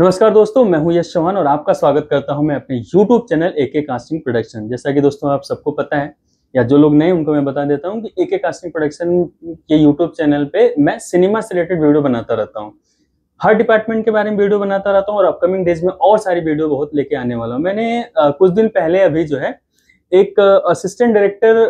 नमस्कार दोस्तों मैं हूं यश चौहान और आपका स्वागत करता हूं मैं अपने YouTube चैनल ए के कास्टिंग प्रोडक्शन जैसा कि दोस्तों आप सबको पता है या जो लोग नए उनको मैं बता देता हूं कि ए के कास्टिंग प्रोडक्शन के YouTube चैनल पे मैं सिनेमा से रिलेटेड वीडियो बनाता रहता हूं हर डिपार्टमेंट के बारे में वीडियो बनाता रहता हूँ और अपकमिंग डेज में और सारी वीडियो बहुत लेके आने वाला हूँ मैंने कुछ दिन पहले अभी जो है एक असिस्टेंट डायरेक्टर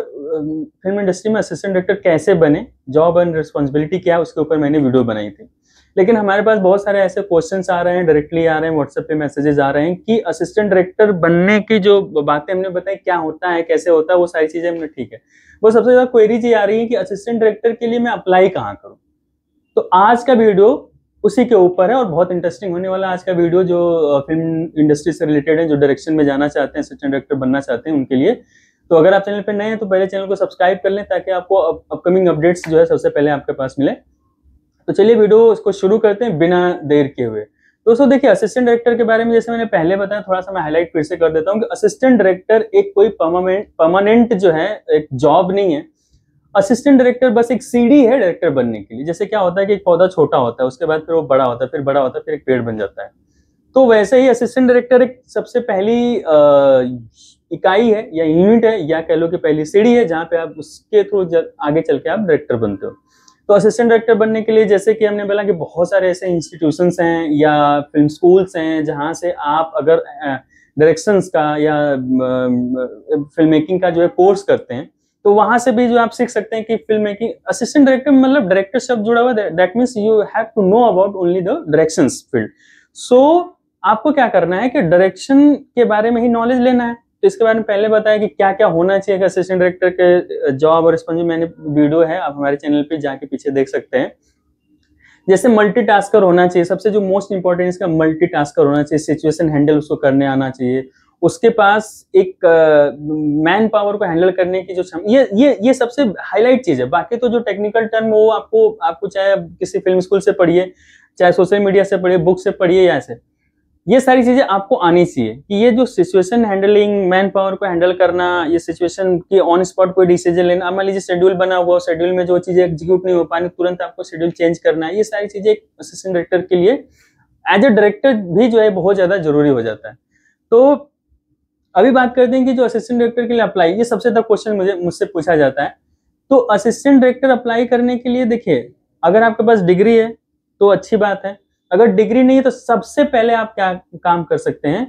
फिल्म इंडस्ट्री में असिस्टेंट डायरेक्टर कैसे बने जॉब एंड रिस्पॉन्सिबिलिटी क्या है उसके ऊपर मैंने वीडियो बनाई थी लेकिन हमारे पास बहुत सारे ऐसे क्वेश्चन आ रहे हैं डायरेक्टली आ रहे हैं व्हाट्सएप पे मैसेजेस आ रहे हैं कि असिस्टेंट डायरेक्टर बनने की जो बातें हमने बताई क्या होता है कैसे होता है वो सारी चीजें हमने ठीक है वो सबसे ज्यादा क्वेरीज ये आ रही है कि असिस्टेंट डायरेक्टर के लिए मैं अप्लाई कहाँ करूँ तो आज का वीडियो उसी के ऊपर है और बहुत इंटरेस्टिंग होने वाला आज का वीडियो जो फिल्म इंडस्ट्री से रिलेटेड है जो डायरेक्शन में जाना चाहते हैं असिस्टेंट डायरेक्टर बनना चाहते हैं उनके लिए तो अगर आप चैनल पर नए हैं तो पहले चैनल को सब्सक्राइब कर लें ताकि आपको अपकमिंग अपडेट्स जो है सबसे पहले आपके पास मिले तो चलिए वीडियो इसको शुरू करते हैं बिना देर किए हुए दोस्तों देखिए असिस्टेंट डायरेक्टर के बारे में जैसे मैंने पहले बताया थोड़ा सा मैं हाईलाइट फिर से कर देता हूँ कि असिस्टेंट डायरेक्टर एक कोई परमानेंट परमानेंट जो है एक जॉब नहीं है असिस्टेंट डायरेक्टर बस एक सीढ़ी है डायरेक्टर बनने के लिए जैसे क्या होता है कि एक पौधा छोटा होता है उसके बाद फिर वो बड़ा होता है फिर बड़ा होता है फिर एक पेड़ बन जाता है तो वैसे ही असिस्टेंट डायरेक्टर एक सबसे पहली इकाई है या यूनिट है या कह लो कि पहली सीढ़ी है जहाँ पे आप उसके थ्रू आगे चल के आप डायरेक्टर बनते हो तो असिस्टेंट डायरेक्टर बनने के लिए जैसे कि हमने बोला कि बहुत सारे ऐसे इंस्टीट्यूशंस हैं या फिल्म स्कूल्स हैं जहाँ से आप अगर डायरेक्शंस का या फिल्म मेकिंग का जो है कोर्स करते हैं तो वहां से भी जो आप सीख सकते हैं कि फिल्म मेकिंग असिस्टेंट डायरेक्टर मतलब डायरेक्टर शब्द जुड़ा हुआ that means you have to know about only the directions field so आपको क्या करना है कि डायरेक्शन के बारे में ही नॉलेज लेना है तो इसके बारे में पहले बताया कि क्या क्या होना चाहिए एक असिस्टेंट डायरेक्टर के जॉब और इसमें मैंने वीडियो है आप हमारे चैनल पे जाके पीछे देख सकते हैं जैसे मल्टीटास्कर होना चाहिए सबसे जो मोस्ट इंपॉर्टेंट इसका मल्टीटास्कर होना चाहिए सिचुएशन हैंडल उसको करने आना चाहिए उसके पास एक मैन uh, पावर को हैंडल करने की जो ये ये ये सबसे हाईलाइट चीज है बाकी तो जो टेक्निकल टर्म वो आपको आपको चाहे किसी फिल्म स्कूल से पढ़िए चाहे सोशल मीडिया से पढ़िए बुक से पढ़िए या ऐसे ये सारी चीज़ें आपको आनी चाहिए कि ये जो सिचुएशन हैंडलिंग मैन पावर को हैंडल करना ये सिचुएशन की ऑन स्पॉट कोई डिसीजन लेना आप मान लीजिए शेड्यूल बना हुआ शेड्यूल में जो चीज़ें एग्जीक्यूट नहीं हो पानी तुरंत आपको शेड्यूल चेंज करना है ये सारी चीज़ें एक असिस्टेंट डायरेक्टर के लिए एज ए डायरेक्टर भी जो है बहुत ज़्यादा जरूरी हो जाता है तो अभी बात करते हैं कि जो असिस्टेंट डायरेक्टर के लिए अप्लाई ये सबसे ज़्यादा क्वेश्चन मुझे मुझसे पूछा जाता है तो असिस्टेंट डायरेक्टर अप्लाई करने के लिए देखिए अगर आपके पास डिग्री है तो अच्छी बात है अगर डिग्री नहीं है तो सबसे पहले आप क्या काम कर सकते हैं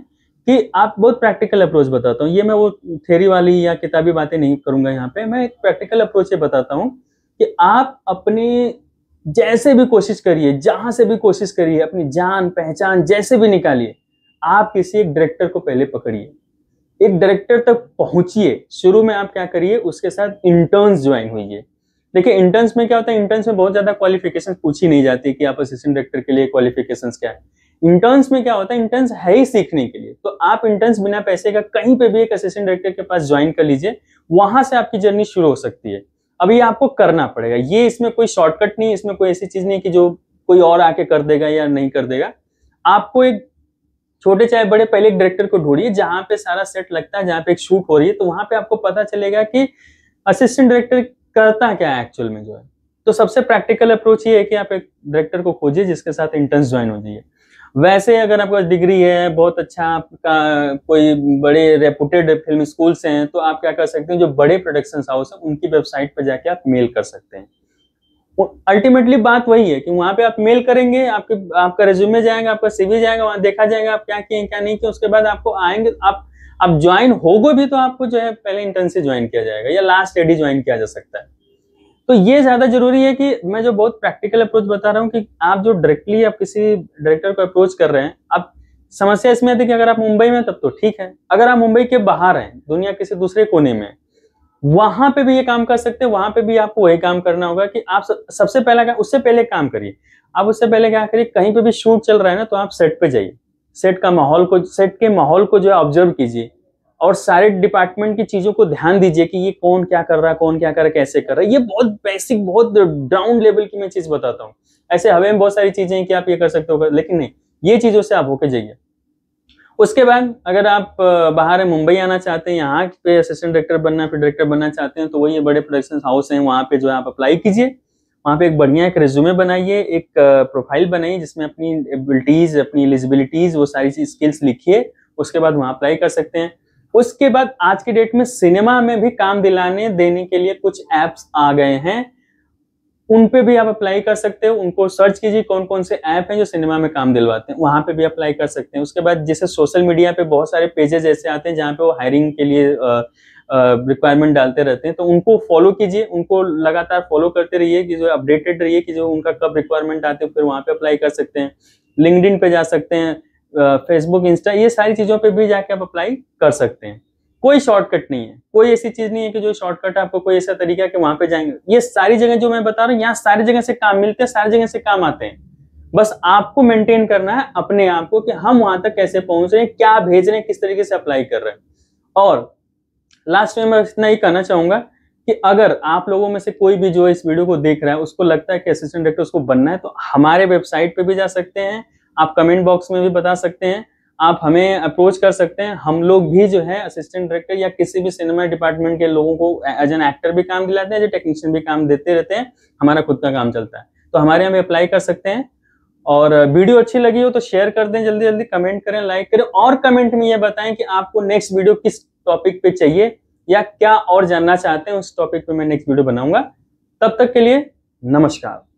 कि आप बहुत प्रैक्टिकल अप्रोच बताता हूँ ये मैं वो थेरी वाली या किताबी बातें नहीं करूंगा यहाँ पे मैं एक प्रैक्टिकल अप्रोच ये बताता हूँ कि आप अपने जैसे भी कोशिश करिए जहां से भी कोशिश करिए अपनी जान पहचान जैसे भी निकालिए आप किसी एक डायरेक्टर को पहले पकड़िए एक डायरेक्टर तक पहुंचिए शुरू में आप क्या करिए उसके साथ इंटर्न्स ज्वाइन हुई देखिए इंटर्न्स में क्या होता है इंटर्न्स में बहुत ज्यादा क्वालिफिकेशन पूछी नहीं जाती कि आप असिस्टेंट डायरेक्टर के लिए क्वालिफिकेशन क्या है इंटर्न्स में क्या होता है इंटर्न्स है ही सीखने के लिए तो आप इंटर्न्स बिना पैसे का कहीं पे भी एक असिस्टेंट डायरेक्टर के पास ज्वाइन कर लीजिए वहां से आपकी जर्नी शुरू हो सकती है अभी आपको करना पड़ेगा ये इसमें कोई शॉर्टकट नहीं इसमें कोई ऐसी चीज नहीं कि जो कोई और आके कर देगा या नहीं कर देगा आपको एक छोटे चाहे बड़े पहले एक डायरेक्टर को ढूंढिए जहां पे सारा सेट लगता है जहां पे एक शूट हो रही है तो वहां पे आपको पता चलेगा कि असिस्टेंट डायरेक्टर करता क्या है एक्चुअल में जो है तो सबसे प्रैक्टिकल अप्रोच ये है कि आप एक डायरेक्टर को खोजिए जिसके साथ इंटर्न्स ज्वाइन हो जाइए वैसे अगर आपका डिग्री है बहुत अच्छा आपका कोई बड़े रेपुटेड फिल्म स्कूल से हैं तो आप क्या कर सकते हैं जो बड़े प्रोडक्शन हाउस हैं उनकी वेबसाइट पर जाके आप मेल कर सकते हैं अल्टीमेटली बात वही है कि वहां पे आप मेल करेंगे आपके आपका रिज्यूमे जाएगा आपका सीवी जाएगा वहां देखा जाएगा आप क्या किए क्या नहीं किए उसके बाद आपको आएंगे आप अब ज्वाइन होगो भी तो आपको जो है पहले इंटर्न से ज्वाइन किया जाएगा या लास्ट एडी ज्वाइन किया जा सकता है तो ये ज्यादा जरूरी है कि मैं जो बहुत प्रैक्टिकल अप्रोच बता रहा हूँ कि आप जो डायरेक्टली आप किसी डायरेक्टर को अप्रोच कर रहे हैं अब समस्या इसमें आती है कि अगर आप मुंबई में तब तो ठीक है अगर आप मुंबई के बाहर हैं दुनिया किसी दूसरे कोने में वहां पे भी ये काम कर सकते हैं वहां पे भी आपको वही काम करना होगा कि आप सबसे पहला उससे पहले काम करिए आप उससे पहले क्या करिए कहीं पे भी शूट चल रहा है ना तो आप सेट पे जाइए सेट का माहौल को सेट के माहौल को जो है ऑब्जर्व कीजिए और सारे डिपार्टमेंट की चीज़ों को ध्यान दीजिए कि ये कौन क्या कर रहा है कौन क्या कर रहा है कैसे कर रहा है ये बहुत बेसिक बहुत ग्राउंड लेवल की मैं चीज़ बताता हूँ ऐसे हवे में बहुत सारी चीज़ें हैं कि आप ये कर सकते हो लेकिन नहीं ये चीज़ों से आप होके जाइए उसके बाद अगर आप बाहर है मुंबई आना चाहते हैं यहाँ पे असिस्टेंट डायरेक्टर बनना फिर डायरेक्टर बनना चाहते हैं तो वही बड़े प्रोडक्शन हाउस हैं वहाँ पे जो है आप अप्लाई कीजिए वहाँ पे एक बढ़िया एक रिज्यूमे बनाइए एक प्रोफाइल बनाइए जिसमें अपनी एबिलिटीज़ अपनी एलिजिबिलिटीज़ वो सारी स्किल्स लिखिए उसके बाद वहाँ अप्लाई कर सकते हैं उसके बाद आज के डेट में सिनेमा में भी काम दिलाने देने के लिए कुछ ऐप्स आ गए हैं उन पे भी आप अप्लाई कर सकते हो उनको सर्च कीजिए कौन कौन से ऐप हैं जो सिनेमा में काम दिलवाते हैं वहां पे भी अप्लाई कर सकते हैं उसके बाद जैसे सोशल मीडिया पे बहुत सारे पेजेस ऐसे आते हैं जहाँ पे वो हायरिंग के लिए रिक्वायरमेंट डालते रहते हैं तो उनको फॉलो कीजिए उनको लगातार फॉलो करते रहिए कि जो अपडेटेड रहिए कि जो उनका कब रिक्वायरमेंट आते हैं फिर वहाँ पे अप्लाई कर सकते हैं लिंकड पे जा सकते हैं फेसबुक इंस्टा ये सारी चीज़ों पर भी जाके आप अप्लाई कर सकते हैं कोई शॉर्टकट नहीं है कोई ऐसी चीज़ नहीं है कि जो शॉर्टकट आपको कोई ऐसा तरीका कि वहां पे जाएंगे ये सारी जगह जो मैं बता रहा हूँ यहाँ सारी जगह से काम मिलते हैं सारी जगह से काम आते हैं बस आपको मेंटेन करना है अपने आप को कि हम वहां तक कैसे पहुंच रहे हैं क्या भेज रहे हैं किस तरीके से अप्लाई कर रहे हैं और लास्ट में मैं इतना ही कहना चाहूंगा कि अगर आप लोगों में से कोई भी जो इस वीडियो को देख रहा है उसको लगता है कि असिस्टेंट डायरेक्टर उसको बनना है तो हमारे वेबसाइट पे भी जा सकते हैं आप कमेंट बॉक्स में भी बता सकते हैं आप हमें अप्रोच कर सकते हैं हम लोग भी जो है असिस्टेंट डायरेक्टर या किसी भी सिनेमा डिपार्टमेंट के लोगों को एज एन एक्टर भी काम दिलाते हैं जो टेक्नीशियन भी काम देते रहते हैं हमारा खुद का काम चलता है तो हमारे यहाँ अप्लाई कर सकते हैं और वीडियो अच्छी लगी हो तो शेयर कर दें जल्दी जल्दी कमेंट करें लाइक करें और कमेंट में ये बताएं कि आपको नेक्स्ट वीडियो किस टॉपिक पे चाहिए या क्या और जानना चाहते हैं उस टॉपिक पे मैं नेक्स्ट वीडियो बनाऊंगा तब तक के लिए नमस्कार